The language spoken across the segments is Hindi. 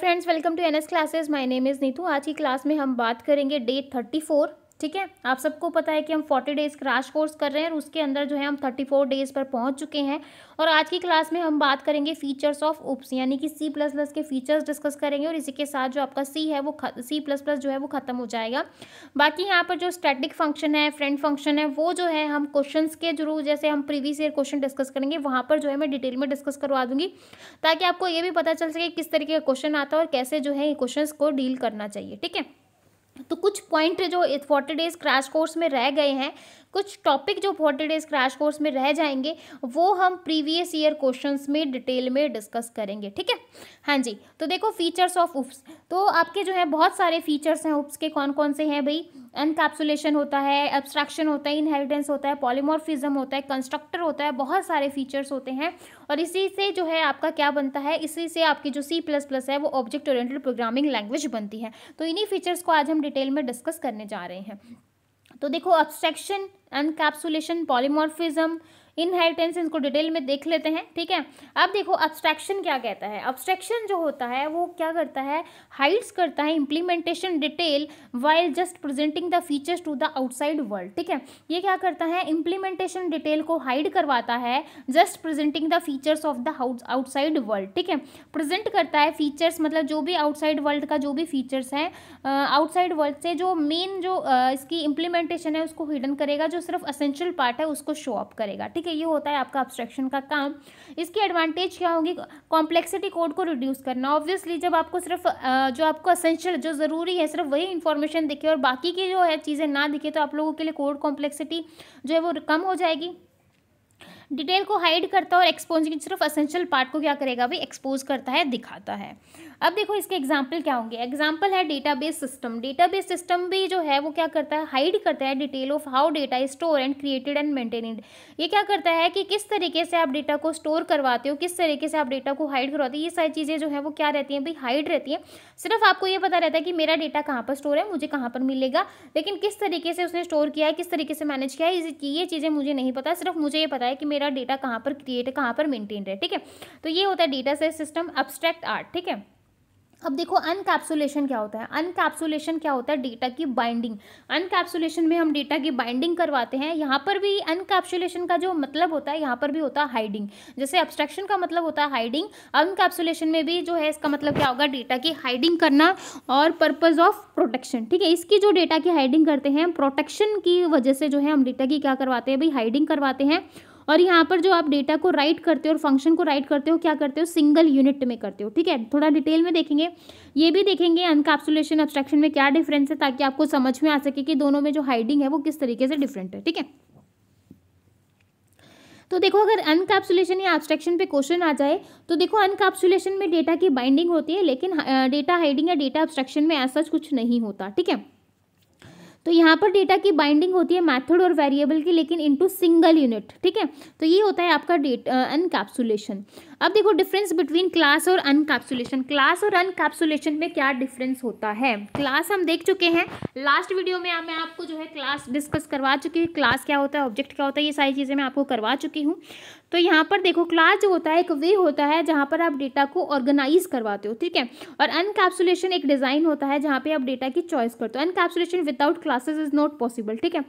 friends welcome to N S classes my name is Neetu आज की क्लास में हम बात करेंगे डे थर्टी फोर ठीक है आप सबको पता है कि हम फोर्टी डेज़ क्रैश कोर्स कर रहे हैं और उसके अंदर जो है हम थर्टी फोर डेज़ पर पहुंच चुके हैं और आज की क्लास में हम बात करेंगे फीचर्स ऑफ उप्स यानी कि सी प्लस प्लस के फीचर्स डिस्कस करेंगे और इसी के साथ जो आपका सी है वो सी प्लस प्लस जो है वो ख़त्म हो जाएगा बाकी यहाँ पर जो स्टैटिक फंक्शन है फ्रेंड फंक्शन है वो जो है हम क्वेश्चन के थ्रू जैसे हम प्रीवियस ईयर क्वेश्चन डिस्कस करेंगे वहाँ पर जो है मैं डिटेल में डिस्कस करवा दूंगी ताकि आपको ये भी पता चल सके किस तरीके का क्वेश्चन आता है और कैसे जो है क्वेश्चन को डील करना चाहिए ठीक है तो कुछ पॉइंट जो फोर्टी डेज क्रैश कोर्स में रह गए हैं कुछ टॉपिक जो फोर्टी डेज क्रैश कोर्स में रह जाएंगे वो हम प्रीवियस ईयर क्वेश्चन में डिटेल में डिस्कस करेंगे ठीक है हाँ जी तो देखो फीचर्स ऑफ उप्स तो आपके जो है बहुत सारे फीचर्स हैं उप्स के कौन कौन से हैं भाई अनकैप्सुलेशन होता है एब्स्ट्रैक्शन होता है इनहेरिटेंस होता है पॉलीमॉर्फिज्म होता है कंस्ट्रक्टर होता है बहुत सारे फीचर्स होते हैं और इसी से जो है आपका क्या बनता है इसी से आपकी जो सी प्लस प्लस है वो ऑब्जेक्ट ओरिएंटेड प्रोग्रामिंग लैंग्वेज बनती है तो इन्हीं फीचर्स को आज हम डिटेल में डिस्कस करने जा रहे हैं तो देखो एंड एनकैप्सुलेशन पॉलीमॉर्फिज्म इनहेरिटेंस इनको डिटेल में देख लेते हैं ठीक है अब देखो अब्सट्रैक्शन क्या कहता है अब्सट्रैक्शन जो होता है वो क्या करता है हाइड्स करता है implementation detail while just presenting the features to the outside world ठीक है ये क्या करता है इम्प्लीमेंटेशन डिटेल को हाइड करवाता है just presenting the features of the outside world ठीक है प्रेजेंट करता है फीचर्स मतलब जो भी आउटसाइड वर्ल्ड का जो भी फीचर्स हैं आउटसाइड वर्ल्ड से जो मेन जो uh, इसकी इम्प्लीमेंटेशन है उसको हिडन करेगा जो सिर्फ असेंशियल पार्ट है उसको शो अप करेगा ठीक है है ये होता है आपका अब्स्ट्रैक्शन का काम इसकी एडवांटेज क्या होगी कॉम्प्लेक्सिटी कोड को रिड्यूस करना ऑब्वियसली जब आपको सिर्फ जो आपको असेंशियल जो ज़रूरी है सिर्फ वही इन्फॉर्मेशन दिखे और बाकी की जो है चीज़ें ना दिखे तो आप लोगों के लिए कोड कॉम्प्लेक्सिटी जो है वो कम हो जाएगी डिटेल को हाइड करता है और एक्सपोजिंग सिर्फ असेंशियल पार्ट को क्या करेगा भाई एक्सपोज करता है दिखाता है अब देखो इसके एग्जाम्पल क्या होंगे एग्जाम्पल है डेटाबेस सिस्टम डेटाबेस सिस्टम भी जो है वो क्या करता है हाइड करता है detail of how data is store and created and maintained ये क्या करता है कि किस तरीके से आप डेटा को स्टोर करवाते हो किस तरीके से आप डेटा को हाइड करवाते हो ये सारी चीज़ें जो है वो क्या रहती हैं भाई हाइड रहती हैं सिर्फ आपको ये पता रहता है कि मेरा डेटा कहाँ पर स्टोर है मुझे कहाँ पर मिलेगा लेकिन किस तरीके से उसने स्टोर किया है किस तरीके से मैनेज किया है ये चीज़ें मुझे नहीं पता सिर्फ मुझे ये पता है कि मेरे मेरा डेटा कहाँ पर क्रिएट कहाँ पर मेंटेन रहे ठीक है तो ये होता है डेटा से सिस्टम अब्स्ट्रैक्ट आर्ट ठीक है अब देखो अनकैप्सुलेशन क्या होता है अनकैप्सुलेशन क्या होता है डेटा की बाइंडिंग अनकैप्सुलेशन में हम डेटा की बाइंडिंग करवाते हैं यहाँ पर भी अनकैप्सुलेशन का जो मतलब होता है यहाँ पर भी होता है हाइडिंग जैसे अब्स्ट्रैक्शन का मतलब होता है हाइडिंग अनकैप्सुलेशन में भी जो है इसका मतलब क्या होगा डेटा की हाइडिंग करना और पर्पज ऑफ प्रोटेक्शन ठीक है इसकी जो डेटा की हाइडिंग करते हैं प्रोटेक्शन की वजह से जो है हम डेटा की क्या करवाते हैं भाई हाइडिंग करवाते हैं और यहाँ पर जो आप डेटा को राइट करते हो और फंक्शन को राइट करते हो क्या करते हो सिंगल यूनिट में करते हो ठीक है थोड़ा डिटेल में देखेंगे ये भी देखेंगे अनकैप्सुलेशन एब्स्ट्रैक्शन में क्या डिफरेंस है ताकि आपको समझ में आ सके कि दोनों में जो हाइडिंग है वो किस तरीके से डिफरेंट है ठीक है तो देखो अगर अनकैप्सुलेशन या एब्सट्रैक्शन पे क्वेश्चन आ जाए तो देखो अनकैप्सुलेशन में डेटा की बाइंडिंग होती है लेकिन डेटा हाइडिंग या डेटा एब्सट्रैक्शन में ऐसा कुछ नहीं होता ठीक है तो यहाँ पर डेटा की बाइंडिंग होती है मैथड और वेरिएबल की लेकिन इनटू सिंगल यूनिट ठीक है तो ये होता है आपका डेटा एनकैप्सुलेशन uh, अब देखो डिफरेंस बिटवीन क्लास और अनकैप्सुलेशन क्लास और अनकैप्सुलेशन में क्या डिफरेंस होता है क्लास हम देख चुके हैं लास्ट वीडियो में मैं आपको जो है क्लास डिस्कस करवा चुकी हूँ क्लास क्या होता है ऑब्जेक्ट क्या होता है ये सारी चीज़ें मैं आपको करवा चुकी हूँ तो यहाँ पर देखो क्लास जो होता है एक वे होता है जहाँ पर आप डेटा को ऑर्गेनाइज करवाते हो ठीक है और अनकैप्सुलेशन एक डिज़ाइन होता है जहाँ पर आप डेटा की चॉइस करते हो encapsulation without classes is not possible ठीक है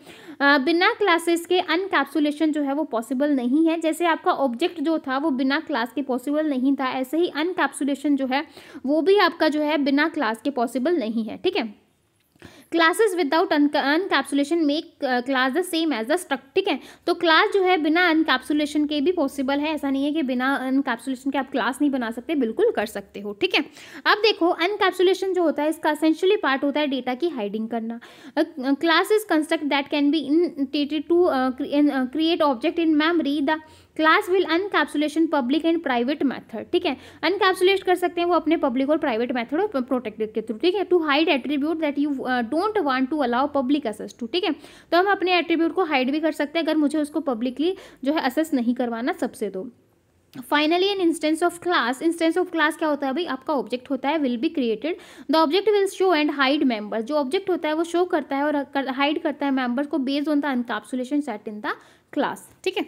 बिना क्लासेस के अनकैप्सुलेशन जो है वो पॉसिबल नहीं है जैसे आपका ऑब्जेक्ट जो था वो बिना क्लास के के पॉसिबल नहीं था ऐसे ही अनकैप्सुलेशन जो है वो भी आपका जो है बिना क्लास के पॉसिबल नहीं है ठीक है classes without encapsulation make class the same as the struct ठीक है तो क्लास जो है बिना अनकैप्सुलेशन के भी पॉसिबल है ऐसा नहीं है कि बिना अनकैप्सुलेशन के आप क्लास नहीं बना सकते बिल्कुल कर सकते हो ठीक है अब देखो अनकैप्सुलेशन जो होता है इसका असेंशियली पार्ट होता है डेटा की हाइडिंग करना classes construct that can be in to create object in memory the class will encapsulation public and private method ठीक है अनकैप्सुलेट कर सकते हैं वो अपने पब्लिक और प्राइवेट मैथड प्रोटेक्ट प्रोटेक्टेड के थ्रू ठीक है to hide attribute that you don't want to allow public access to ठीक है तो हम अपने एट्रीब्यूट को हाइड भी कर सकते हैं अगर मुझे उसको पब्लिकली जो है असेस नहीं करवाना सबसे तो finally an instance of class instance of class क्या होता है भाई आपका ऑब्जेक्ट होता है will be created the object will show and hide member जो ऑब्जेक्ट होता है वो शो करता है और हाइड करता है मेंबर्स को based on the encapsulation set in the class ठीक है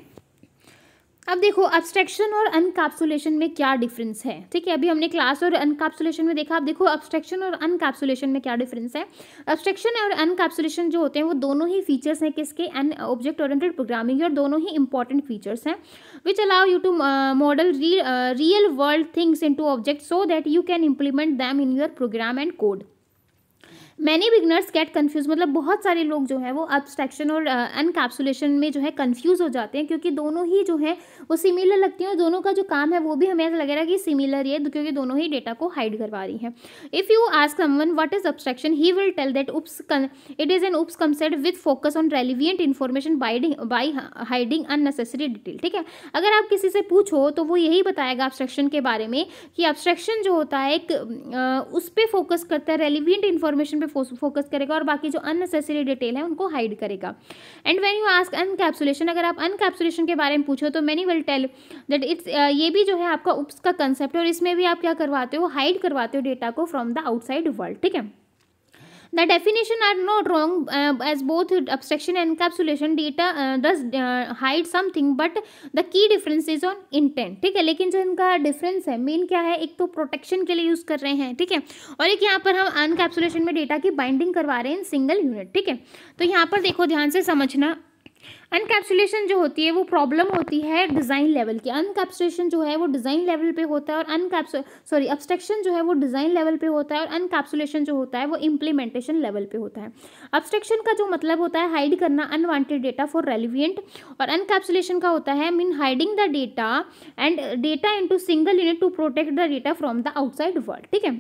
अब देखो अब्सट्रैक्शन और अनकैप्सुलेशन में क्या डिफरेंस है ठीक है अभी हमने क्लास और अनकैप्सुलेशन में देखा आप देखो अब्सट्रैक्शन और अनकैप्सुलेशन में क्या डिफरेंस है अब्सट्रैक्शन और अनकैप्सुलेशन जो होते हैं वो दोनों ही फीचर्स हैं किसके अन ऑब्जेक्ट ओरिएंटेड प्रोग्रामिंग और दोनों ही इंपॉर्टेंट फीचर्स हैं which allow you to model real world things into object so that you can implement them in your program and code many beginners get confuse मतलब बहुत सारे लोग जो है वो अब्सट्रैक्शन और अनकैप्सुलेशन uh, में जो है कन्फ्यूज हो जाते हैं क्योंकि दोनों ही जो है वो सिमिलर लगती हैं और दोनों का जो काम है वो भी हमें ऐसा लगेगा कि सिमिलर है क्योंकि दोनों ही डेटा को हाइड करवा रही हैं if you ask one what is abstraction he will tell that OOPs it is an OOPs concerned with focus on relevant information binding by hiding unnecessary detail ठीक है अगर आप किसी से पूछो तो वो यही बताएगा अब्सट्रैक्शन के बारे में कि अब्सट्रैक्शन जो होता है एक, उस पर फोकस करता है रेलिवियंट इन्फॉर्मेशन पे फोकस करेगा और बाकी जो अननेसेसरी डिटेल है उनको हाइड करेगा and when you ask encapsulation अगर आप अनकैप्सुलेशन के बारे में पूछो तो many will tell that it's ये भी जो है आपका उप्स का कंसेप्ट और इसमें भी आप क्या करवाते हो हाइड करवाते हो डेटा को फ्रॉम द आउटसाइड वर्ल्ड ठीक है the definition are not wrong uh, as both abstraction and encapsulation data uh, does uh, hide something but the key difference is on intent ठीक है लेकिन जो इनका डिफरेंस है मेन क्या है एक तो प्रोटेक्शन के लिए यूज़ कर रहे हैं ठीक है और एक यहाँ पर हम अनकैप्सुलेशन में डेटा की बाइंडिंग करवा रहे हैं इन सिंगल यूनिट ठीक है तो यहाँ पर देखो ध्यान से समझना अनकैप्सुलेशन जो होती है वो प्रॉब्लम होती है डिज़ाइन लेवल की अनकैप्सुलेशन जो है वो डिज़ाइन लेवल पे होता है और अनकैप्सु सॉरी अब्सट्रक्शन जो है वो डिज़ाइन लेवल पे होता है और अनकैप्सुलेशन जो होता है वो इम्प्लीमेंटेशन लेवल पे होता है अब्सट्रक्शन का जो मतलब होता है हाइड करना अनवांटेड डेटा फॉर रेलिवेंट और अनकैप्सुलेशन का होता है mean hiding the data and data into single unit to protect the data from the outside world ठीक है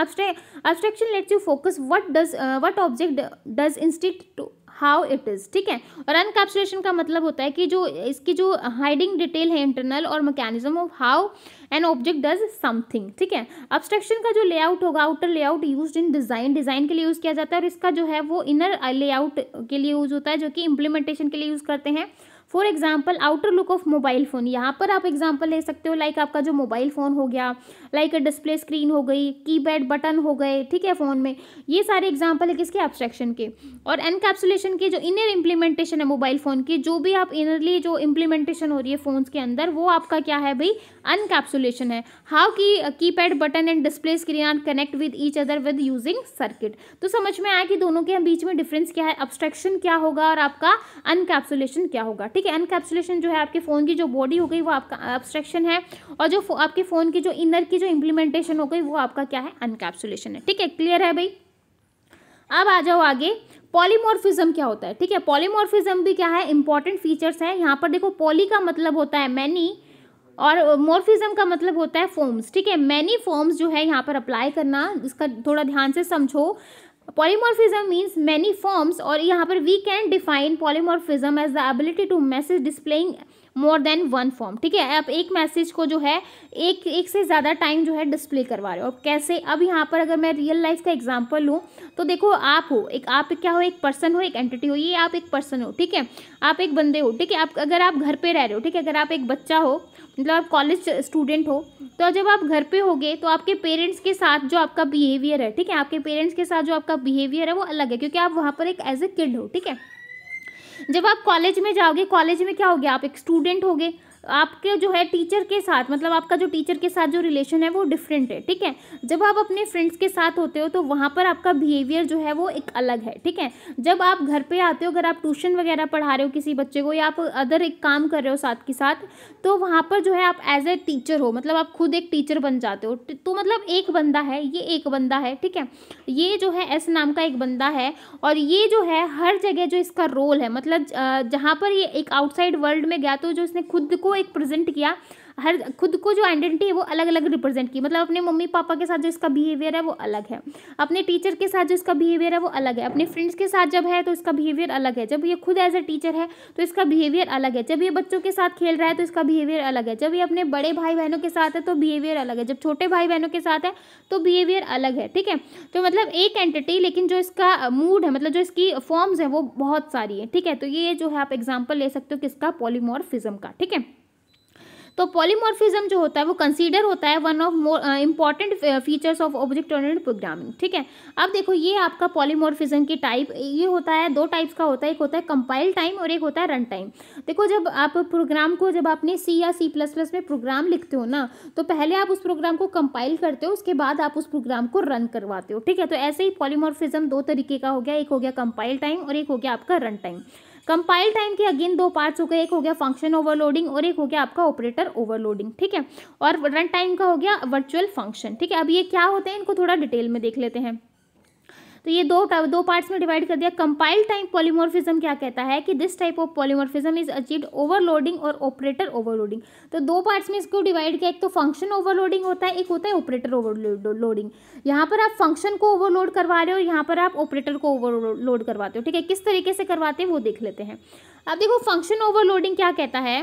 abstraction lets you focus what does uh, what object does instead to how it is ठीक है और अनकैप्सुलेशन का मतलब होता है कि जो इसकी जो हाइडिंग डिटेल है इंटरनल और mechanism of how an object does something ठीक है अब्स्ट्रक्शन का जो लेआउट होगा outer layout use in design design के लिए यूज़ किया जाता है और इसका जो है वो इनर लेआउट के लिए यूज़ होता है जो कि इम्प्लीमेंटेशन के लिए यूज़ करते हैं for example outer look of mobile phone यहाँ पर आप एग्जाम्पल ले सकते हो लाइक आपका जो मोबाइल फ़ोन हो गया लाइक डिस्प्ले स्क्रीन हो गई कीपैड बटन हो गए ठीक है फ़ोन में ये सारे एग्जाम्पल है किसके एब्स्ट्रैक्शन के और एनकैप्सुलेशन की जो इनर इम्प्लीमेंटेशन है मोबाइल फ़ोन की जो भी आप इनरली जो इम्प्लीमेंटेशन हो रही है फोन के अंदर वो आपका क्या है भाई अनकैप्सुलेशन है हाउ की keypad button and display screen are connect with each other with using circuit तो समझ में आया कि दोनों के बीच में डिफरेंस क्या है अब्स्ट्रैक्शन क्या होगा और आपका अनकैप्सुलेशन क्या होगा ठीक ठीक है एनकैप्सुलेशन जो है आपके फ़ोन की जो बॉडी हो गई वो आपका एब्स्ट्रैक्शन है और जो आपके फ़ोन की जो इनर की जो इम्प्लीमेंटेशन हो गई वो आपका क्या है अनकैप्सुलेशन है ठीक है क्लियर है भाई अब आ जाओ आगे पॉलीमॉर्फिज्म क्या होता है ठीक है पॉलीमॉर्फिज्म भी क्या है इंपॉर्टेंट फीचर्स है यहाँ पर देखो पॉली का मतलब होता है मैनी और मॉर्फिज्म का मतलब होता है फॉर्म्स ठीक है मैनी फॉर्म्स जो है यहाँ पर अप्लाई करना इसका थोड़ा ध्यान से समझो polymorphism मीन्स मैनी फॉर्म्स और यहाँ पर we can define polymorphism as the ability to message displaying more than one form ठीक है आप एक मैसेज को जो है एक एक से ज़्यादा टाइम जो है डिस्प्ले करवा रहे हो कैसे अब यहाँ पर अगर मैं रियल लाइफ का एग्जाम्पल लूँ तो देखो आप हो एक आप क्या हो एक पर्सन हो एक एंटिटी हो ये आप एक पर्सन हो ठीक है आप एक बंदे हो ठीक है आप अगर आप घर पे रह रहे हो ठीक है अगर आप एक बच्चा हो मतलब आप कॉलेज स्टूडेंट हो तो जब आप घर पे होगे तो आपके पेरेंट्स के साथ जो आपका बिहेवियर है ठीक है आपके पेरेंट्स के साथ जो आपका बिहेवियर है वो अलग है क्योंकि आप वहाँ पर एक एज ए किड हो ठीक है जब आप कॉलेज में जाओगे कॉलेज में क्या हो गया आप एक स्टूडेंट होगे आपके जो है टीचर के साथ मतलब आपका जो टीचर के साथ जो रिलेशन है वो डिफरेंट है ठीक है जब आप अपने फ्रेंड्स के साथ होते हो तो वहाँ पर आपका बिहेवियर जो है वो एक अलग है ठीक है जब आप घर पर आते हो अगर आप ट्यूशन वगैरह पढ़ा रहे हो किसी बच्चे को या आप अदर एक काम कर रहे हो साथ के साथ तो वहाँ पर जो है आप एज ए टीचर हो मतलब आप खुद एक टीचर बन जाते हो तो मतलब एक बंदा है ये एक बंदा है ठीक है ये जो है एस नाम का एक बंदा है और ये जो है हर जगह जो इसका रोल है मतलब जहाँ पर ये एक आउटसाइड वर्ल्ड में गया तो जो इसने खुद को वो एक प्रेजेंट किया हर खुद को जो आइडेंटिटी है वो अलग अलग रिप्रेजेंट की मतलब अपने मम्मी पापा के साथ जो इसका बिहेवियर है वो अलग है अपने टीचर के साथ जो इसका बिहेवियर है वो अलग है अपने फ्रेंड्स के साथ जब है तो इसका बिहेवियर अलग है जब ये खुद एज अ टीचर है तो इसका बिहेवियर अलग है जब ये बच्चों के साथ खेल रहा है तो इसका बिहेवियर अलग है जब ये अपने बड़े भाई बहनों के साथ है तो बिहेवियर अलग है जब छोटे भाई बहनों के साथ है तो बिहेवियर अलग है ठीक है तो मतलब एक एंटिटी लेकिन जो इसका मूड है मतलब जो इसकी फॉर्म्स है वो बहुत सारी है ठीक है तो ये जो है आप एग्जाम्पल ले सकते हो किसका पॉलीमॉर्फिज्म का ठीक है तो पॉलीमॉर्फिज्म जो होता है वो कंसीडर होता है one of more important features of object oriented programming ठीक है अब देखो ये आपका पॉलीमॉर्फिज्म की टाइप ये होता है दो टाइप्स का होता है एक होता है कंपाइल टाइम और एक होता है रन टाइम देखो जब आप प्रोग्राम को जब आपने सी या सी प्लस प्लस में प्रोग्राम लिखते हो ना तो पहले आप उस प्रोग्राम को कंपाइल करते हो उसके बाद आप उस प्रोग्राम को रन करवाते हो ठीक है तो ऐसे ही पॉलीमॉर्फिज्म दो तरीके का हो गया एक हो गया कंपाइल टाइम और एक हो गया आपका रन टाइम कंपाइल टाइम के अगेन दो पार्ट्स हो गए एक हो गया फंक्शन ओवरलोडिंग और एक हो गया आपका ऑपरेटर ओवरलोडिंग ठीक है और रन टाइम का हो गया वर्चुअल फंक्शन ठीक है अब ये क्या होते हैं इनको थोड़ा डिटेल में देख लेते हैं तो ये दो दो पार्ट्स में डिवाइड कर दिया कंपाइल टाइम पॉलीमोरफिज्म क्या कहता है कि this type of polymorphism is achieved overloading और ऑपरेटर ओवरलोडिंग तो दो पार्ट्स में इसको डिवाइड किया एक तो फंक्शन ओवरलोडिंग होता है एक होता है ऑपरेटर ओवरलोडिंग यहाँ पर आप फंक्शन को ओवरलोड करवा रहे हो यहाँ पर आप ऑपरेटर को ओवरलोड करवाते हो ठीक है किस तरीके से करवाते हैं वो देख लेते हैं अब देखो फंक्शन ओवरलोडिंग क्या कहता है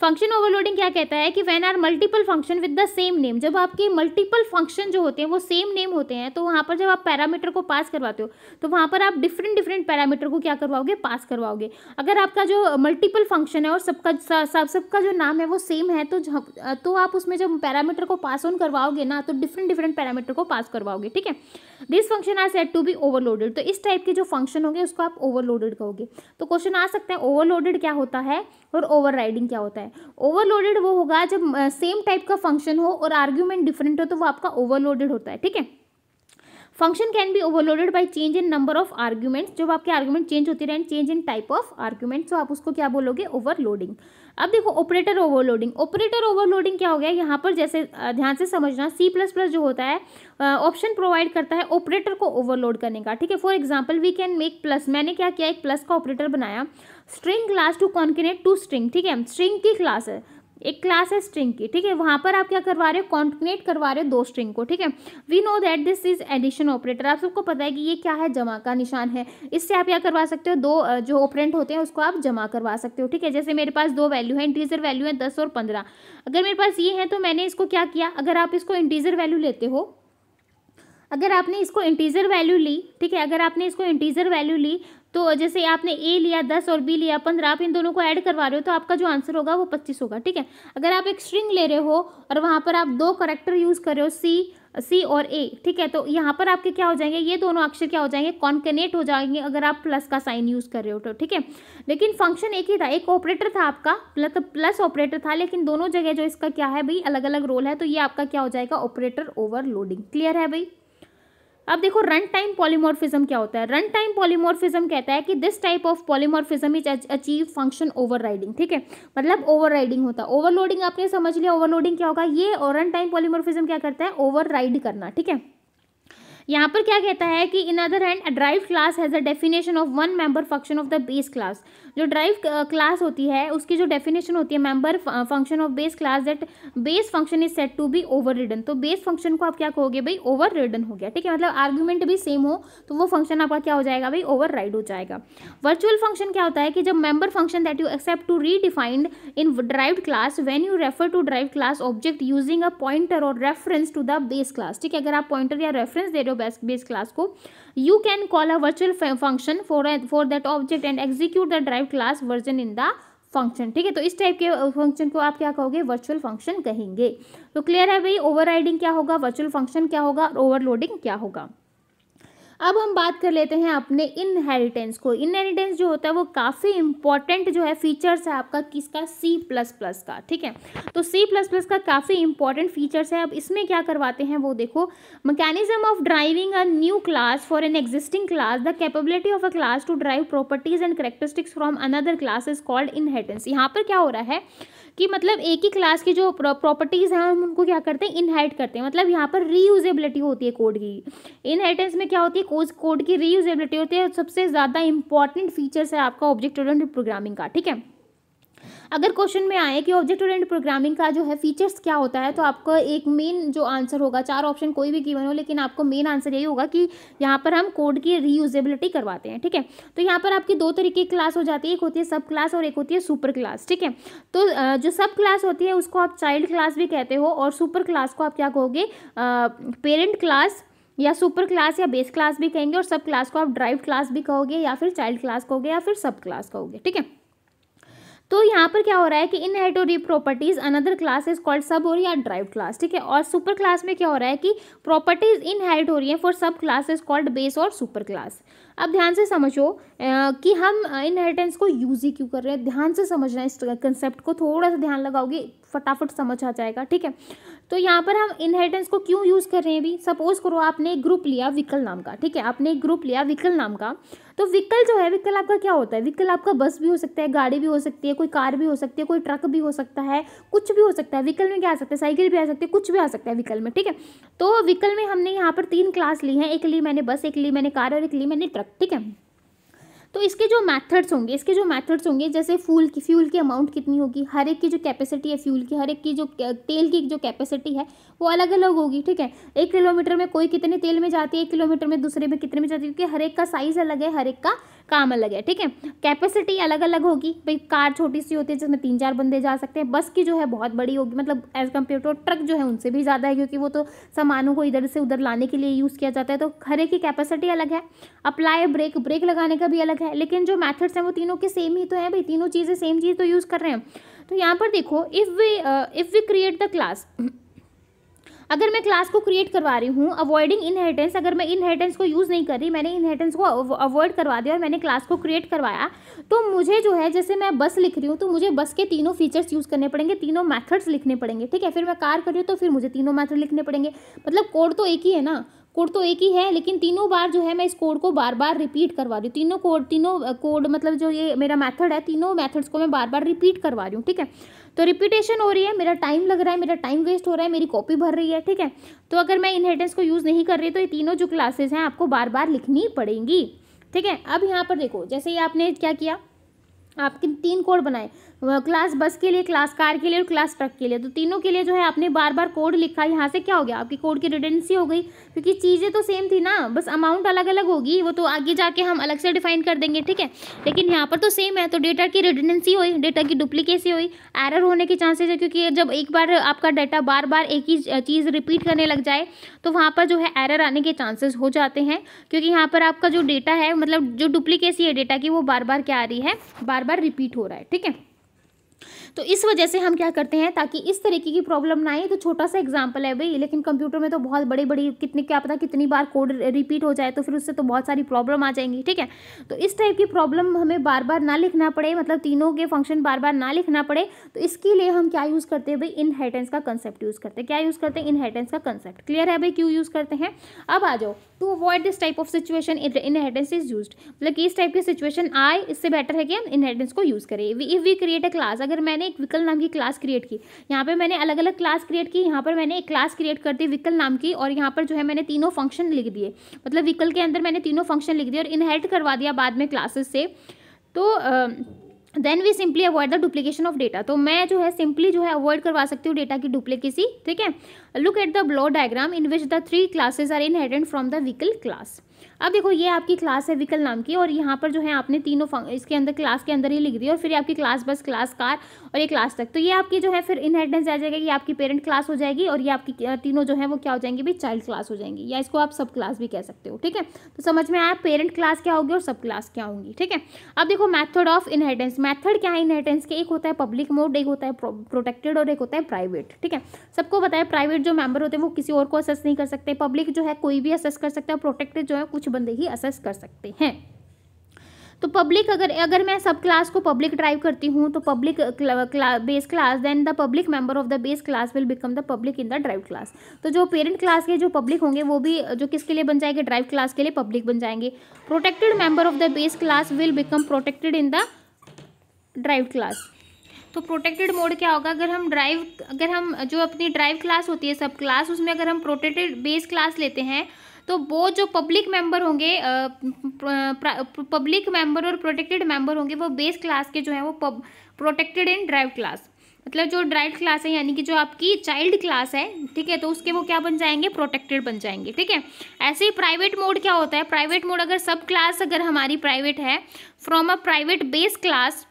फंक्शन ओवरलोडिंग क्या कहता है कि when are multiple function with the same name जब आपके मल्टीपल फंक्शन जो होते हैं वो सेम नेम होते हैं तो वहाँ पर जब आप पैरामीटर को पास करवाते हो तो वहाँ पर आप डिफरेंट डिफरेंट पैरामीटर को क्या करवाओगे पास करवाओगे अगर आपका जो मल्टीपल फंक्शन है और सबका सब सबका जो नाम है वो सेम है तो तो आप उसमें जब पैरामीटर को पास ऑन करवाओगे ना तो डिफरेंट डिफरेंट पैरामीटर को पास करवाओगे ठीक है this function are set to be overloaded तो इस टाइप के जो फंक्शन होंगे उसको आप ओवरलोडेड कहोगे तो क्वेश्चन आ सकता है ओवरलोडेड क्या होता है और ओवर क्या होता है है ओवरलोडेड वो होगा जब सेम टाइप का फंक्शन हो और आर्ग्यूमेंट डिफरेंट हो तो वो आपका ओवरलोडेड होता है ठीक है function can be overloaded by change in number of arguments जब आपके आर्ग्यूमेंट चेंज होते रहे change in type of argument तो आप उसको क्या बोलोगे ओवरलोडिंग अब देखो ऑपरेटर ओवरलोडिंग ऑपरेटर ओवरलोडिंग क्या हो गया यहाँ पर जैसे ध्यान से समझना सी प्लस प्लस जो होता है ऑप्शन प्रोवाइड करता है ऑपरेटर को ओवरलोड करने का ठीक है for example we can make plus मैंने क्या किया एक प्लस का ऑपरेटर बनाया string class to concat two string ठीक है स्ट्रिंग की क्लास है एक क्लास है स्ट्रिंग की ठीक है वहाँ पर आप क्या करवा रहे हो कॉन्टिनेट करवा रहे हो दो स्ट्रिंग को ठीक है we know that this is addition operator आप सबको पता है कि ये क्या है जमा का निशान है इससे आप क्या करवा सकते हो दो जो ऑपरेंट होते हैं उसको आप जमा करवा सकते हो ठीक है जैसे मेरे पास दो वैल्यू है इंटीजर वैल्यू है दस और पंद्रह अगर मेरे पास ये है तो मैंने इसको क्या किया अगर आप इसको इंटीजर वैल्यू लेते हो अगर आपने इसको इंटीजर वैल्यू ली ठीक है अगर आपने इसको इंटीजर वैल्यू ली तो जैसे आपने ए लिया दस और बी लिया पंद्रह आप इन दोनों को ऐड करवा रहे हो तो आपका जो आंसर होगा वो पच्चीस होगा ठीक है अगर आप एक स्ट्रिंग ले रहे हो और वहाँ पर आप दो करेक्टर यूज़ कर रहे हो सी सी और ए ठीक है तो यहाँ पर आपके क्या हो जाएंगे ये दोनों अक्षर क्या हो जाएंगे कॉन्कनेट हो जाएंगे अगर आप प्लस का साइन यूज़ कर रहे हो तो ठीक है लेकिन फंक्शन एक ही था एक ऑपरेटर था आपका मतलब प्लस ऑपरेटर था लेकिन दोनों जगह जो इसका क्या है भाई अलग अलग रोल है तो ये आपका क्या हो जाएगा ऑपरेटर ओवरलोडिंग क्लियर है भाई अब देखो रन टाइम पॉलीमोरफिज्म क्या होता है रन टाइम पॉलीमोरफिज्म कहता है कि this type of polymorphism is achieve function overriding ठीक है मतलब ओवरराइडिंग होता है ओवरलोडिंग आपने समझ लिया ओवरलोडिंग क्या होगा ये और रन टाइम पॉलीमोरफिज्म क्या करता है ओवरराइड करना ठीक है यहाँ पर क्या कहता है कि in other hand drive class has a definition of one member function of the base class जो ड्राइव क्लास uh, होती है उसकी जो डेफिनेशन होती है member function of base class that base function is set to be over तो बेस फंक्शन को आप क्या कहोगे भाई ओवर हो गया ठीक है मतलब आर्ग्यूमेंट भी सेम हो तो वो फंक्शन आपका क्या हो जाएगा भाई ओवर हो जाएगा वर्चुअल फंक्शन क्या होता है कि जब member function that you except to redefined in drive class when you refer to drive class object using a pointer or reference to the base class ठीक है अगर आप पॉइंटर या रेफरेंस दे रहे हो बेस बेस क्लास को you can call a virtual function for for that object and execute the drive class version in the function ठीक है तो इस टाइप के फंक्शन को आप क्या कहोगे वर्चुअल फंक्शन कहेंगे तो क्लियर है भाई ओवर क्या होगा वर्चुअल फंक्शन क्या होगा और ओवरलोडिंग क्या होगा अब हम बात कर लेते हैं अपने इनहेरिटेंस को इनहेरिटेंस जो होता है वो काफ़ी इंपॉर्टेंट जो है फीचर्स है आपका किसका सी प्लस प्लस का ठीक है तो सी प्लस प्लस का काफ़ी इंपॉर्टेंट फीचर्स है अब इसमें क्या करवाते हैं वो देखो mechanism of driving a new class for an existing class the capability of a class to drive properties and characteristics from another class is called inheritance यहाँ पर क्या हो रहा है कि मतलब एक ही क्लास की जो प्रॉपर्टीज़ हैं हम उनको क्या करते हैं इनहेरिट करते हैं मतलब यहाँ पर रीयूजेबिलिटी होती है कोड की इनहेरिटेंस में क्या होती है कोड कोड की रीयूजेबिलिटी होती है सबसे ज़्यादा इंपॉर्टेंट फीचर्स है आपका ऑब्जेक्ट ओरिएंटेड प्रोग्रामिंग का ठीक है अगर क्वेश्चन में आए कि ऑब्जेक्ट ओरिएंटेड प्रोग्रामिंग का जो है फीचर्स क्या होता है तो आपका एक मेन जो आंसर होगा चार ऑप्शन कोई भी गिवन हो लेकिन आपको मेन आंसर यही होगा कि यहाँ पर हम कोड की रीयूजेबिलिटी करवाते हैं ठीक है तो यहाँ पर आपकी दो तरीके की क्लास हो जाती है एक होती है सब क्लास और एक होती है सुपर क्लास ठीक है तो जो सब क्लास होती है उसको आप चाइल्ड क्लास भी कहते हो और सुपर क्लास को आप क्या कहोगे पेरेंट क्लास या सुपर क्लास या बेस क्लास भी कहेंगे और सब क्लास को आप ड्राइव क्लास भी कहोगे या फिर चाइल्ड क्लास कहोगे या फिर सब क्लास कहोगे ठीक है तो यहाँ पर क्या हो रहा है कि हेटोरी properties another class is called sub और या ड्राइव क्लास ठीक है और सुपर क्लास में क्या हो रहा है कि प्रॉपर्टीज़ इन हेटोरी है for sub class is called base or super class अब ध्यान से समझो कि हम इनहेरिटेंस को यूज़ ही क्यों कर रहे हैं ध्यान से समझना इस कंसेप्ट को थोड़ा सा ध्यान लगाओगे फटाफट समझ आ जाएगा ठीक है तो यहाँ पर हम इनहेरिटेंस को क्यों यूज़ कर रहे हैं अभी सपोज करो आपने एक ग्रुप लिया विकल नाम का ठीक है आपने एक ग्रुप लिया विकल नाम का तो विकल जो है विकल आपका क्या होता है विकल आपका बस भी हो सकता है गाड़ी भी हो सकती है कोई कार भी हो सकती है कोई ट्रक भी हो सकता है कुछ भी हो सकता है विकल में क्या आ सकता है साइकिल भी आ सकती है कुछ भी आ सकता है विकल में ठीक है तो विकल में हमने यहाँ पर तीन क्लास ली है एक ली मैंने बस एक ली मैंने कार और एक ली मैंने ट्रक तक ठीक है तो इसके जो मेथड्स होंगे इसके जो मेथड्स होंगे जैसे फूल की फ्यूल की अमाउंट कितनी होगी हर एक की जो कैपेसिटी है फ्यूल की हर एक की जो तेल की जो कैपेसिटी है वो अलग अलग होगी ठीक है एक किलोमीटर में कोई कितने तेल में जाती है एक किलोमीटर में दूसरे में कितने में जाती है क्योंकि हर एक का साइज़ अलग है हर एक का काम अलग है ठीक है कैपेसिटी अलग अलग होगी भाई कार छोटी सी होती है जिसमें तीन चार बंदे जा सकते हैं बस की जो है बहुत बड़ी होगी मतलब एज़ कम्पेयर टू ट्रक जो है उनसे भी ज़्यादा है क्योंकि वो तो सामानों को इधर से उधर लाने के लिए यूज़ किया जाता है तो हर एक की कैपेसिटी अलग है अप्लाई ब्रेक ब्रेक लगाने का भी अलग है लेकिन जो मैथड्स हैं वो तीनों के सेम ही तो हैं भाई तीनों चीज़ें सेम चीज़ तो यूज़ कर रहे हैं तो यहाँ पर देखो if we if we create the class अगर मैं क्लास को क्रिएट करवा रही हूँ अवॉइडिंग इनहेरिटेंस अगर मैं इनहेरिटेंस को यूज़ नहीं कर रही मैंने इनहेरिटेंस को अवॉइड करवा दिया और मैंने क्लास को क्रिएट करवाया तो मुझे जो है जैसे मैं बस लिख रही हूँ तो मुझे बस के तीनों फीचर्स यूज़ करने पड़ेंगे तीनों मैथड्स लिखने पड़ेंगे ठीक है फिर मैं कार कर रही हूँ तो फिर मुझे तीनों मैथड लिखने पड़ेंगे मतलब कोड तो एक ही है ना कोड तो एक ही है लेकिन तीनों बार जो है मैं इस कोड को बार बार रिपीट करवा रही हूँ तीनों कोड तीनों कोड मतलब जो ये मेरा मेथड है तीनों मेथड्स को मैं बार बार रिपीट करवा रही हूँ ठीक है तो रिपीटेशन हो रही है मेरा टाइम लग रहा है मेरा टाइम वेस्ट हो रहा है मेरी कॉपी भर रही है ठीक है तो अगर मैं इनहेरिटेंस को यूज़ नहीं कर रही तो ये तीनों जो क्लासेज हैं आपको बार बार लिखनी पड़ेंगी ठीक है अब यहाँ पर देखो जैसे ही आपने क्या किया आपके तीन कोड बनाए क्लास बस के लिए क्लास कार के लिए और क्लास ट्रक के लिए तो तीनों के लिए जो है आपने बार बार कोड लिखा यहाँ से क्या हो गया आपकी कोड की रिटेंसी हो गई क्योंकि चीज़ें तो सेम थी ना बस अमाउंट अलग अलग होगी वो तो आगे जाके हम अलग से डिफाइन कर देंगे ठीक है लेकिन यहाँ पर तो सेम है तो डेटा की रिटेंसी हुई डेटा की डुप्लीकेसी हुई एरर होने के चांसेज है क्योंकि जब एक बार आपका डेटा बार बार एक ही चीज़ रिपीट करने लग जाए तो वहाँ पर जो है एरर आने के चांसेस हो जाते हैं क्योंकि यहाँ पर आपका जो डेटा है मतलब जो डुप्लीकेसी है डेटा की वो बार बार क्या आ रही है बार बार रिपीट हो रहा है ठीक है तो इस वजह से हम क्या करते हैं ताकि इस तरीके की प्रॉब्लम ना आए तो छोटा सा एग्जाम्पल है भाई लेकिन कंप्यूटर में तो बहुत बड़ी बड़ी कितने क्या पता कितनी बार कोड रिपीट हो जाए तो फिर उससे तो बहुत सारी प्रॉब्लम आ जाएंगी ठीक है तो इस टाइप की प्रॉब्लम हमें बार बार ना लिखना पड़े मतलब तीनों के फंक्शन बार बार ना लिखना पड़े तो इसके लिए हम क्या यूज़ करते हैं भाई इनहेटेंस का कंसेप्ट यूज़ करते हैं क्या यूज़ करते हैं इनहेटेंस का कंसेप्ट क्लियर है भाई क्यों यूज़ करते हैं अब आ जाओ to avoid this type of situation inheritance is use मतलब कि इस टाइप की सिचुएशन आए इससे बेटर है कि हम इनहेटेंस को यूज़ करें if we create a class अगर मैंने एक विकल नाम की क्लास क्रिएट की यहाँ पर मैंने अलग अलग क्लास क्रिएट की यहाँ पर मैंने एक क्लास क्रिएट कर दी विकल नाम की और यहाँ पर जो है मैंने तीनों फंक्शन लिख दिए मतलब विकल के अंदर मैंने तीनों फंक्शन लिख दिए और इनहेरिट करवा दिया बाद में क्लासेस से तो then we simply avoid the duplication of data तो मैं जो है सिंपली जो है अवॉइड करवा सकती हूँ डेटा की डुप्लीकेसी ठीक है look at the below diagram in which the three classes are inherent from the vehicle class अब देखो ये आपकी क्लास है व्हीकल नाम की और यहाँ पर जो है आपने तीनों इसके अंदर क्लास के अंदर ही लिख दी और फिर आपकी क्लास बस क्लास कार और ये क्लास तक तो ये आपकी जो है फिर इनहेरिटेंस आ जाएगा कि आपकी पेरेंट क्लास हो जाएगी और ये आपकी तीनों जो है वो क्या हो जाएंगी भाई चाइल्ड क्लास हो जाएंगी या इसको आप सब क्लास भी कह सकते हो ठीक है तो समझ में आया पेरेंट क्लास क्या होगी और सब क्लास क्या होंगी ठीक है अब देखो मैथड ऑफ इनहेरिटेंस मैथड क्या है इनहेरिटेंस के एक होता है पब्लिक मोड एक होता है प्रोटेक्टेड और एक होता है प्राइवेट ठीक है सबको बताया प्राइवेट प्राइवेट जो मेंबर होते हैं वो किसी और को असेस नहीं कर सकते पब्लिक जो है कोई भी असेस कर सकता है प्रोटेक्टेड जो है कुछ बंदे ही असेस कर सकते हैं तो पब्लिक अगर अगर मैं सब क्लास को पब्लिक ड्राइव करती हूँ तो public base class then the public member of the base class will become the public in the drive class तो जो पेरेंट क्लास के जो पब्लिक होंगे वो भी जो किसके लिए बन जाएंगे ड्राइव क्लास के लिए पब्लिक बन जाएंगे protected member of the base class will become protected in the drive class तो प्रोटेक्टेड मोड क्या होगा अगर हम ड्राइव अगर हम जो अपनी ड्राइव क्लास होती है सब क्लास उसमें अगर हम प्रोटेक्टेड बेस क्लास लेते हैं तो वो जो पब्लिक मेंबर होंगे पब्लिक मेंबर और प्रोटेक्टेड मेंबर होंगे वो बेस क्लास के जो हैं वो प्रोटेक्टेड इन ड्राइव क्लास मतलब जो ड्राइव क्लास है यानी कि जो आपकी चाइल्ड क्लास है ठीक है तो उसके वो क्या बन जाएंगे प्रोटेक्टेड बन जाएंगे ठीक है ऐसे ही प्राइवेट मोड क्या होता है प्राइवेट मोड अगर सब क्लास अगर हमारी प्राइवेट है from a private base class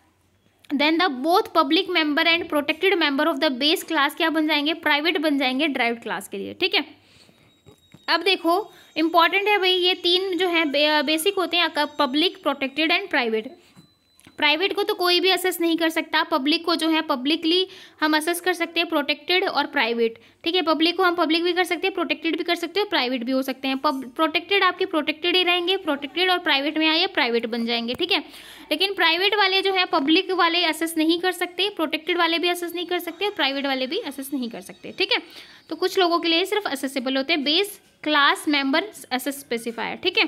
then the both public member and protected member of the base class क्या बन जाएंगे प्राइवेट बन जाएंगे ड्राइव क्लास के लिए ठीक है अब देखो इंपॉर्टेंट है भाई ये तीन जो है बेसिक होते हैं public protected and private private को तो कोई भी असेस नहीं कर सकता पब्लिक को जो है पब्लिकली हम असेस कर सकते हैं प्रोटेक्टेड और प्राइवेट ठीक है पब्लिक को हम पब्लिक भी कर सकते हैं प्रोटेक्टेड भी कर सकते हो प्राइवेट भी हो सकते हैं प्रोटेक्टेड आपके प्रोटेक्टेड ही रहेंगे प्रोटेक्टेड और प्राइवेट में आइए प्राइवेट बन जाएंगे ठीक है लेकिन प्राइवेट वाले जो है पब्लिक वाले असेस नहीं कर सकते प्रोटेक्टेड वाले भी असेस नहीं कर सकते और प्राइवेट वाले भी असेस नहीं कर सकते ठीक है तो कुछ लोगों के लिए सिर्फ असेसेबल होते हैं base class member access specifier ठीक है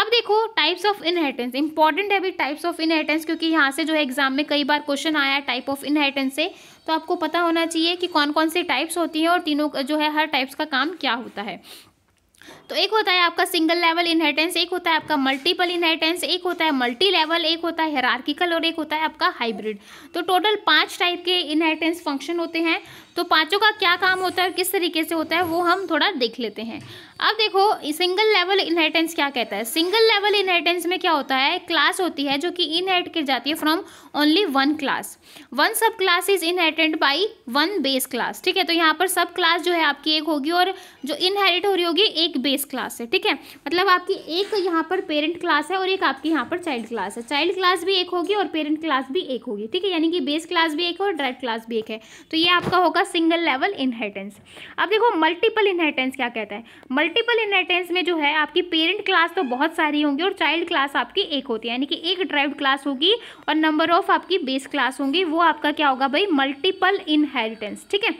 अब देखो टाइप्स ऑफ इनहेरिटेंस इंपॉर्टेंट है अभी टाइप्स ऑफ इनहेरिटेंस क्योंकि यहाँ से जो है एग्जाम में कई बार क्वेश्चन आया टाइप ऑफ इनहेरिटेंस से तो आपको पता होना चाहिए कि कौन कौन से टाइप्स होती हैं और तीनों जो है हर टाइप्स का काम क्या होता है तो एक होता है आपका सिंगल लेवल इनहेरिटेंस एक होता है आपका मल्टीपल इनहेरिटेंस एक होता है मल्टी लेवल एक होता है हेरार्किकल और एक होता है आपका हाइब्रिड तो टोटल पांच टाइप के इनहेरिटेंस फंक्शन होते हैं तो पाँचों का क्या काम होता है और किस तरीके से होता है वो हम थोड़ा देख लेते हैं अब देखो सिंगल लेवल इनहेरिटेंस क्या कहता है सिंगल लेवल इनहेरिटेंस में क्या होता है क्लास होती है जो कि इनहेरिट की जाती है from only one class one sub class is inherited by one base class ठीक है तो यहाँ पर सब क्लास जो है आपकी एक होगी और जो इनहेरिट हो रही होगी एक बेस क्लास है ठीक है मतलब आपकी एक यहाँ पर पेरेंट क्लास है और एक आपकी यहाँ पर चाइल्ड क्लास है चाइल्ड क्लास भी एक होगी और पेरेंट क्लास भी एक होगी ठीक है यानी कि बेस क्लास भी एक है और डायरेक्ट क्लास भी एक है तो ये आपका होगा सिंगल लेवल इनहेरिटेंस अब देखो मल्टीपल इनहेरिटेंस क्या कहता है मल्टीपल इनहेरिटेंस में जो है आपकी पेरेंट क्लास तो बहुत सारी होंगी और चाइल्ड क्लास आपकी एक होती है यानी कि एक ड्राइव क्लास होगी और नंबर ऑफ आपकी बेस क्लास होंगी वो आपका क्या होगा भाई मल्टीपल इनहेरिटेंस ठीक है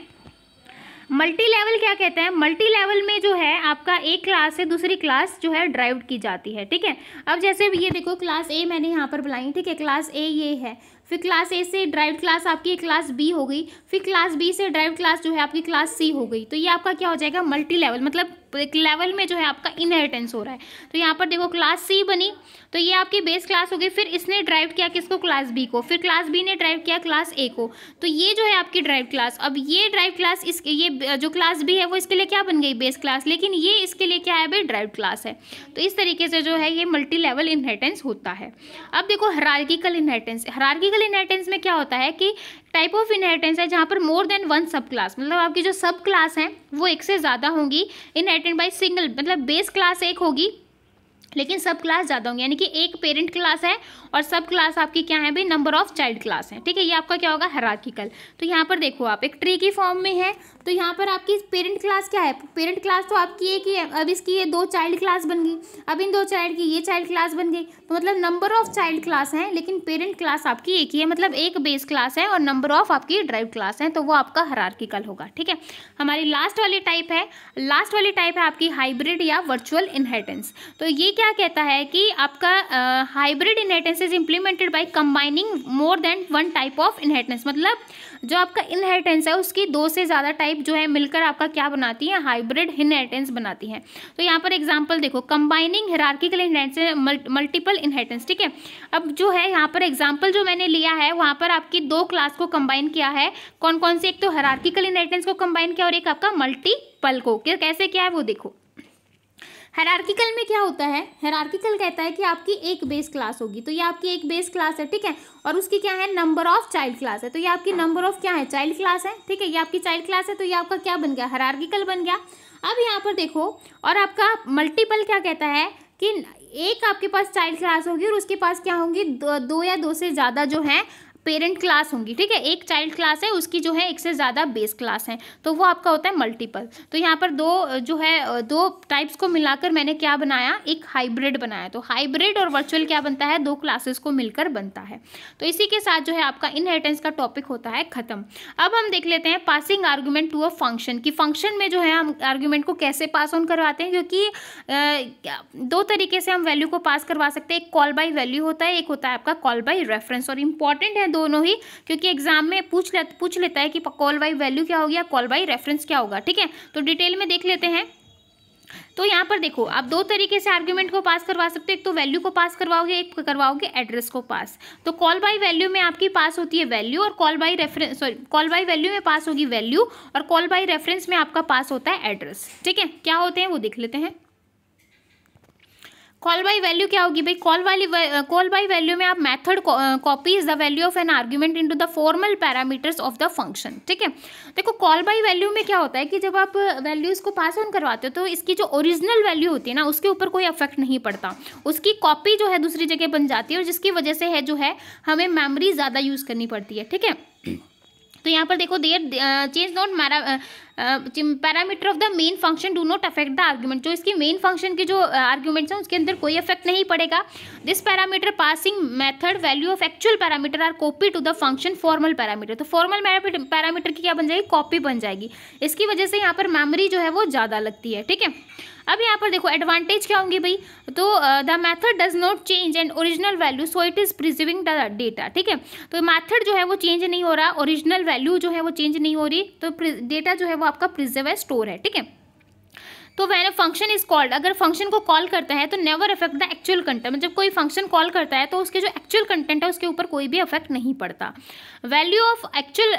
मल्टी लेवल क्या कहते हैं मल्टी लेवल में जो है आपका एक क्लास से दूसरी क्लास जो है ड्राइव की जाती है ठीक है अब जैसे ये देखो क्लास ए मैंने यहाँ पर बुलाई ठीक है क्लास ए ये है फिर क्लास ए से ड्राइव क्लास आपकी क्लास बी हो गई फिर क्लास बी से ड्राइव क्लास जो है आपकी क्लास सी हो गई तो ये आपका क्या हो जाएगा मल्टी लेवल मतलब एक लेवल में जो है आपका इनहेरिटेंस हो रहा है तो यहाँ पर देखो क्लास सी बनी तो ये आपकी बेस क्लास होगी फिर इसने ड्राइव किया किसको क्लास बी को फिर क्लास बी ने ड्राइव किया क्लास ए को तो ये जो है आपकी ड्राइव क्लास अब ये ड्राइव क्लास इस ये जो क्लास बी है वो इसके लिए क्या बन गई बेस क्लास लेकिन ये इसके लिए क्या है भाई ड्राइव क्लास है तो इस तरीके से जो है ये मल्टी लेवल इन्हेटेंस होता है अब देखो हरारकिकल इन्हेटेंस हरारकिकल इन्हेटेंस में क्या होता है कि टाइप ऑफ इनहेरिटेंस है जहाँ पर more than one sub class मतलब आपकी जो सब क्लास हैं वो एक से ज़्यादा होंगी इनहेरिटेड बाई सिंगल मतलब बेस क्लास एक होगी लेकिन सब क्लास ज़्यादा होंगे यानी कि एक पेरेंट क्लास है और सब क्लास आपकी क्या है भाई नंबर ऑफ चाइल्ड क्लास है ठीक है ये आपका क्या होगा हराकिकल तो यहाँ पर देखो आप एक ट्री की फॉर्म में है तो यहाँ पर आपकी पेरेंट क्लास क्या है पेरेंट क्लास तो आपकी एक ही है अब इसकी ये दो चाइल्ड क्लास बन गई अब इन दो चाइल्ड की ये चाइल्ड क्लास बन गई तो मतलब नंबर ऑफ चाइल्ड क्लास है लेकिन पेरेंट क्लास आपकी एक ही है मतलब एक बेस क्लास है और नंबर ऑफ आपकी ड्राइव क्लास है तो वो आपका हरारकिकल होगा ठीक है हमारी लास्ट वाली टाइप है लास्ट वाली टाइप है आपकी हाइब्रिड या वर्चुअल इनहेरिटेंस तो ये क्या क्या कहता है कि आपका hybrid inheritance is implemented by combining more than one type of inheritance मतलब जो आपका इनहेरिटेंस है उसकी दो से ज़्यादा टाइप जो है मिलकर आपका क्या बनाती है हाइब्रिड इनहेरिटेंस बनाती है तो यहाँ पर एग्जाम्पल देखो combining hierarchical inheritance multiple inheritance ठीक है अब जो है यहाँ पर एग्जाम्पल जो मैंने लिया है वहाँ पर आपकी दो क्लास को कंबाइन किया है कौन कौन से एक तो हरार्किकल इनहेरिटेंस को कंबाइन किया और एक आपका मल्टीपल को कैसे क्या है वो देखो हेरार्किकल में क्या होता है हेरार्किकल कहता है कि आपकी एक बेस क्लास होगी तो ये आपकी एक बेस क्लास है ठीक है और उसकी क्या है नंबर ऑफ चाइल्ड क्लास है तो ये आपकी नंबर ऑफ क्या है चाइल्ड क्लास है ठीक है ये आपकी चाइल्ड क्लास है तो ये आपका क्या बन गया हेरार्किकल बन गया अब यहाँ पर देखो और आपका मल्टीपल क्या कहता है कि एक आपके पास चाइल्ड क्लास होगी और उसके पास क्या होंगी दो, दो या दो से ज़्यादा जो है पेरेंट क्लास होंगी ठीक है एक चाइल्ड क्लास है उसकी जो है एक से ज़्यादा बेस क्लास है तो वो आपका होता है मल्टीपल तो यहाँ पर दो जो है दो टाइप्स को मिलाकर मैंने क्या बनाया एक हाइब्रिड बनाया तो हाइब्रिड और वर्चुअल क्या बनता है दो क्लासेस को मिलकर बनता है तो इसी के साथ जो है आपका इनहेरिटेंस का टॉपिक होता है खत्म अब हम देख लेते हैं passing argument to a function कि फंक्शन में जो है हम आर्ग्यूमेंट को कैसे पास ऑन करवाते हैं क्योंकि दो तरीके से हम वैल्यू को पास करवा सकते हैं एक कॉल बाई वैल्यू होता है एक होता है आपका कॉल बाई रेफरेंस और इंपॉर्टेंट है दोनों ही क्योंकि एग्जाम में पूछ ले पूछ लेता है कि कॉल बाई वैल्यू क्या होगी या कॉल बाई रेफरेंस क्या होगा ठीक है तो डिटेल में देख लेते हैं तो यहाँ पर देखो आप दो तरीके से आर्ग्यूमेंट को पास करवा सकते हो एक तो वैल्यू को पास करवाओगे एक करवाओगे एड्रेस को पास तो कॉल बाय वैल्यू में आपकी पास होती है वैल्यू और call by reference sorry call by value में पास होगी वैल्यू और कॉल बाय रेफरेंस में आपका पास होता है एड्रेस ठीक है क्या होते हैं वो देख लेते हैं कॉल बाई वैल्यू क्या होगी भाई कॉल वाली कॉल बाई वैल्यू में आप method copy is the value of an argument to the formal parameters of the function ठीक है देखो कॉल बाई वैल्यू में क्या होता है कि जब आप वैल्यूज़ को पास ऑन करवाते हो तो इसकी जो ओरिजिनल वैल्यू होती है ना उसके ऊपर कोई अफेक्ट नहीं पड़ता उसकी कॉपी जो है दूसरी जगह बन जाती है और जिसकी वजह से है जो है हमें मेमरी ज़्यादा यूज़ करनी पड़ती है ठीक है तो यहाँ पर देखो देर चेंज नॉट मारा parameter of the main function do not affect the argument जो इसकी मेन फंक्शन के जो आर्ग्यूमेंट्स uh, हैं उसके अंदर कोई इफेक्ट नहीं पड़ेगा this parameter passing method value of actual parameter are copy to the function formal parameter तो फॉर्मल पैरामीटर की क्या बन जाएगी कॉपी बन जाएगी इसकी वजह से यहाँ पर मेमरी जो है वो ज़्यादा लगती है ठीक है अब यहाँ पर देखो एडवांटेज क्या होंगे भाई तो the method does not change and original value so it is preserving the data ठीक है तो मैथड जो है वो चेंज नहीं हो रहा ओरिजिनल वैल्यू जो है वो चेंज नहीं हो रही तो डेटा जो है वो आपका प्रिजर्व है स्टोर है ठीक है तो वैन फंक्शन इज कॉल्ड अगर फंक्शन को कॉल करता है तो never affect the actual content मतलब कोई फंक्शन कॉल करता है तो उसके जो एक्चुअल कंटेंट है उसके ऊपर कोई भी अफेक्ट नहीं पड़ता value of actual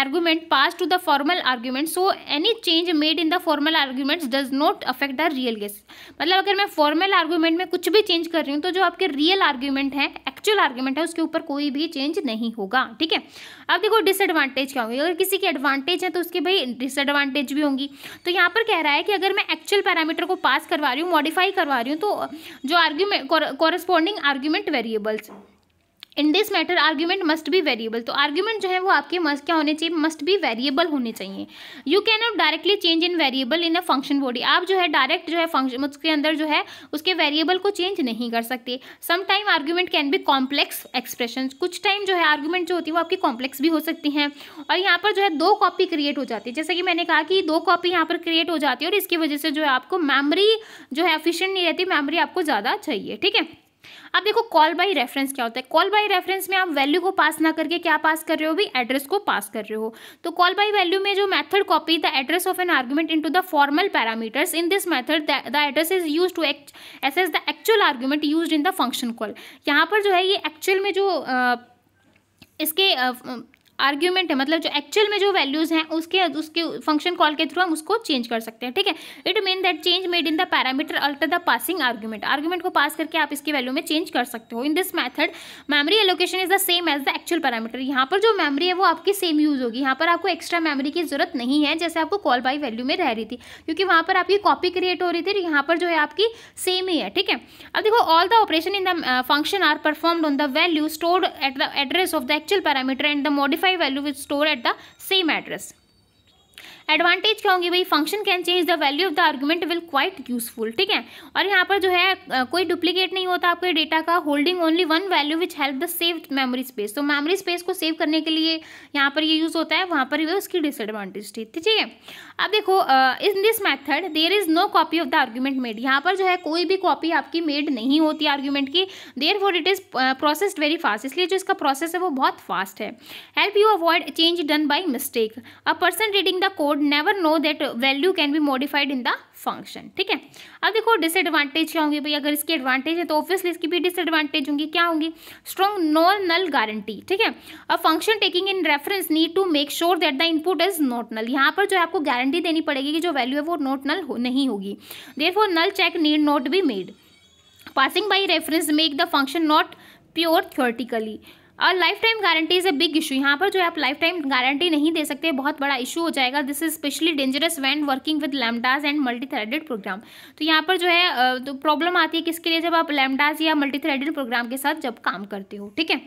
argument pass to the formal argument so any change made in the formal arguments does not affect the real guess मतलब अगर मैं फॉर्मल आर्ग्यूमेंट में कुछ भी चेंज कर रही हूँ तो जो आपके रियल आर्ग्यूमेंट है एक्चुअल आर्ग्यूमेंट है उसके ऊपर कोई भी चेंज नहीं होगा ठीक है अब देखो डिसएडवांटेज क्या होगी अगर किसी की एडवांटेज है तो उसके भाई डिसएडवांटेज भी होंगी तो यहाँ पर कह रहा है कि अगर मैं एक्चुअल पैरामीटर को पास करवा रही हूँ मॉडिफाई करवा रही हूँ तो जो argument corresponding argument variables in this matter argument must be variable तो आर्ग्यूमेंट जो है वो आपके मस्ट क्या होने चाहिए मस्ट बी वेरिएबल होने चाहिए you can not directly change in variable in a function body आप जो है डायरेक्ट जो है फंक्शन उसके अंदर जो है उसके वेरिएबल को चेंज नहीं कर सकते sometime argument can be complex expression कुछ टाइम जो है आर्ग्यूमेंट जो होती है वो आपकी कॉम्प्लेक्स भी हो सकती हैं और यहाँ पर जो है दो कॉपी क्रिएट हो जाती है जैसे कि मैंने कहा कि दो कॉपी यहाँ पर क्रिएट हो जाती है और इसकी वजह से जो है आपको मेमरी जो है एफिशियंट नहीं रहती मेमरी आपको ज़्यादा चाहिए ठीक है अब देखो कॉल बाई रेफरेंस क्या होता है कॉल बाई रेफरेंस में आप वैल्यू को पास ना करके क्या पास कर रहे हो भी एड्रेस को पास कर रहे हो तो कॉल बाई वैल्यू में जो method copy the address of an argument into the formal parameters in this method the address is use to as as the actual argument use in the function call यहाँ पर जो है ये एक्चुअल में जो uh, इसके आर्ग्यूमेंट है मतलब जो एक्चुअल में जो वैल्यूज़ हैं उसके उसके फंक्शन कॉल के थ्रू हम उसको चेंज कर सकते हैं ठीक है it mean that change made in the parameter alter the passing argument argument को पास करके आप इसकी वैल्यू में चेंज कर सकते हो in this method memory allocation is the same as the actual parameter यहाँ पर जो मेमरी है वो आपकी सेम यूज़ होगी यहाँ पर आपको एक्स्ट्रा मेमरी की जरूरत नहीं है जैसे आपको कॉल बाई वैल्यू में रह रही थी क्योंकि वहाँ पर आपकी कॉपी क्रिएट हो रही थी तो यहाँ पर जो है आपकी सेम ही है ठीक है अब देखो all the operation in the function are performed on the value stored at the address of the actual parameter and the modified value is stored at the same address advantage क्या होंगी भाई function can change the value of the argument will quite useful ठीक है और यहाँ पर जो है कोई डुप्लीकेट नहीं होता आपके डेटा का holding only one value which help the save memory space तो मेमोरी स्पेस को सेव करने के लिए यहाँ पर ये यूज़ होता है वहाँ पर उसकी डिसएडवांटेज थी ठीक है अब देखो in this method there is no copy of the argument made यहाँ पर जो है कोई भी कॉपी आपकी मेड नहीं होती आर्ग्यूमेंट की therefore it is processed very fast इसलिए जो इसका प्रोसेस है वो बहुत फास्ट है help you avoid change done by mistake a person reading the code would never know that value can be modified in the function ठीक है अब देखो डिसएडवांटेज क्या होंगे भाई अगर इसकी एडवांटेज है तो ऑब्वियसली इसकी भी डिसएडवांटेज होंगी क्या होंगी स्ट्रॉन्ग नो नल गारंटी ठीक है अब function taking in reference need to make sure that the input is not null यहाँ पर जो है आपको गारंटी देनी पड़ेगी कि जो वैल्यू है वो नॉट नल हो, नहीं होगी there null check need not be made passing by reference make the function not pure theoretically और life time guarantee is a big issue यहाँ पर जो है आप लाइफ टाइम गारंटी नहीं दे सकते बहुत बड़ा इशू हो जाएगा this is specially dangerous when working with lambdas and multi threaded program तो यहाँ पर जो है तो प्रॉब्लम आती है किसके लिए जब आप लैमडाज या मल्टी थ्रेडेड प्रोग्राम के साथ जब काम करते हो ठीक है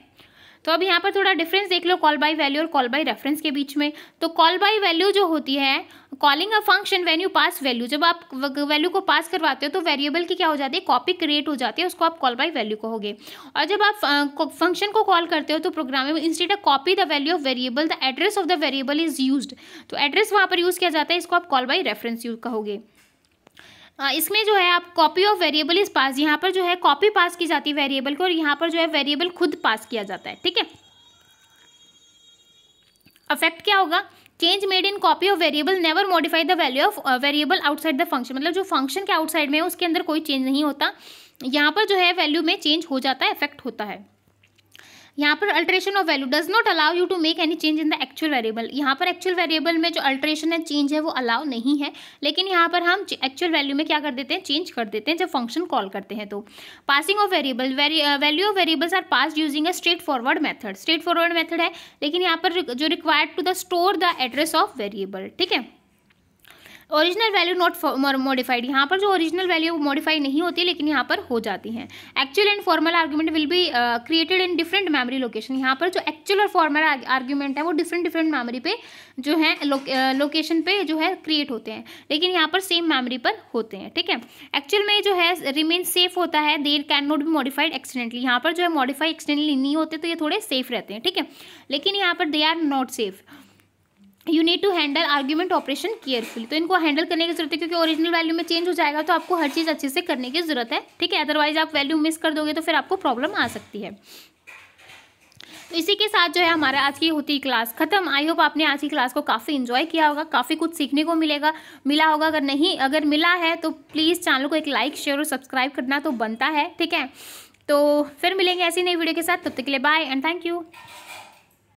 तो अब यहाँ पर थोड़ा डिफरेंस देख लो कॉल बाई वैल्यू और कॉल बाई रेफरेंस के बीच में तो कॉल बाई वैल्यू जो होती है calling a function when you pass value जब आप वैल्यू को पास करवाते हो तो वेरिएबल की क्या हो जाती है कॉपी क्रिएट हो जाती है उसको आप कॉल बाई वैल्यू कहोगे और जब आप फंक्शन को कॉल करते हो तो में instead of copy the value of variable the address of the variable is use तो एड्रेस वहाँ पर यूज़ किया जाता है इसको आप कॉल बाई रेफरेंस यूज कहोगे इसमें जो है आप copy of variable is pass यहाँ पर जो है कॉपी पास की जाती है वेरिएबल को और यहाँ पर जो है वेरिएबल खुद पास किया जाता है ठीक है अफेक्ट क्या होगा change made in copy of variable never modify the value of variable outside the function मतलब जो फंक्शन के आउटसाइड में है उसके अंदर कोई चेंज नहीं होता यहाँ पर जो है वैल्यू में चेंज हो जाता है इफेक्ट होता है यहाँ पर alteration of value does not allow you to make any change in the actual variable यहाँ पर एक्चुअल वेरिएबल में जो अल्ट्रेशन है चेंज है वो अलाउ नहीं है लेकिन यहाँ पर हम एक्चुअल वैल्यू में क्या कर देते हैं चेंज कर देते हैं जब फंक्शन कॉल करते हैं तो passing of variable value of variables are pass using a straightforward method straightforward method है लेकिन यहाँ पर जो required to the store the address of variable ठीक है ओरिजिनल वैल्यू नॉट मॉडिफाइड यहाँ पर जो ओरिजिनल वैल्यू वो मॉडिफाई नहीं होती लेकिन यहाँ पर हो जाती हैं actual and formal argument will be created in different memory location यहाँ पर जो एक्चुअल और फॉर्मल आर्ग्यूमेंट है वो डिफरेंट डिफरेंट मेमोरी पे जो है लोकेशन पे जो है क्रिएट होते हैं लेकिन यहाँ पर सेम मेमोरी पर होते हैं ठीक है एक्चुअल में जो है रिमेन सेफ होता है there can not be modified accidentally यहाँ पर जो है मॉडिफाई एक्सीडेंटली नहीं होते तो ये थोड़े सेफ रहते हैं ठीक है लेकिन यहाँ पर they are not safe you need to handle argument operation carefully तो इनको हैंडल करने की जरूरत है क्योंकि ओरिजिनल वैल्यू में चेंज हो जाएगा तो आपको हर चीज़ अच्छे से करने की जरूरत है ठीक है अदरवाइज आप वैल्यू मिस कर दोगे तो फिर आपको प्रॉब्लम आ सकती है तो इसी के साथ जो है हमारा आज की होती क्लास खत्म आई होप आपने आज की क्लास को काफ़ी इन्जॉय किया होगा काफ़ी कुछ सीखने को मिलेगा मिला होगा अगर नहीं अगर मिला है तो प्लीज़ चैनल को एक लाइक शेयर और सब्सक्राइब करना तो बनता है ठीक है तो फिर मिलेंगे ऐसी नई वीडियो के साथ तब तक के लिए बाय एंड थैंक यू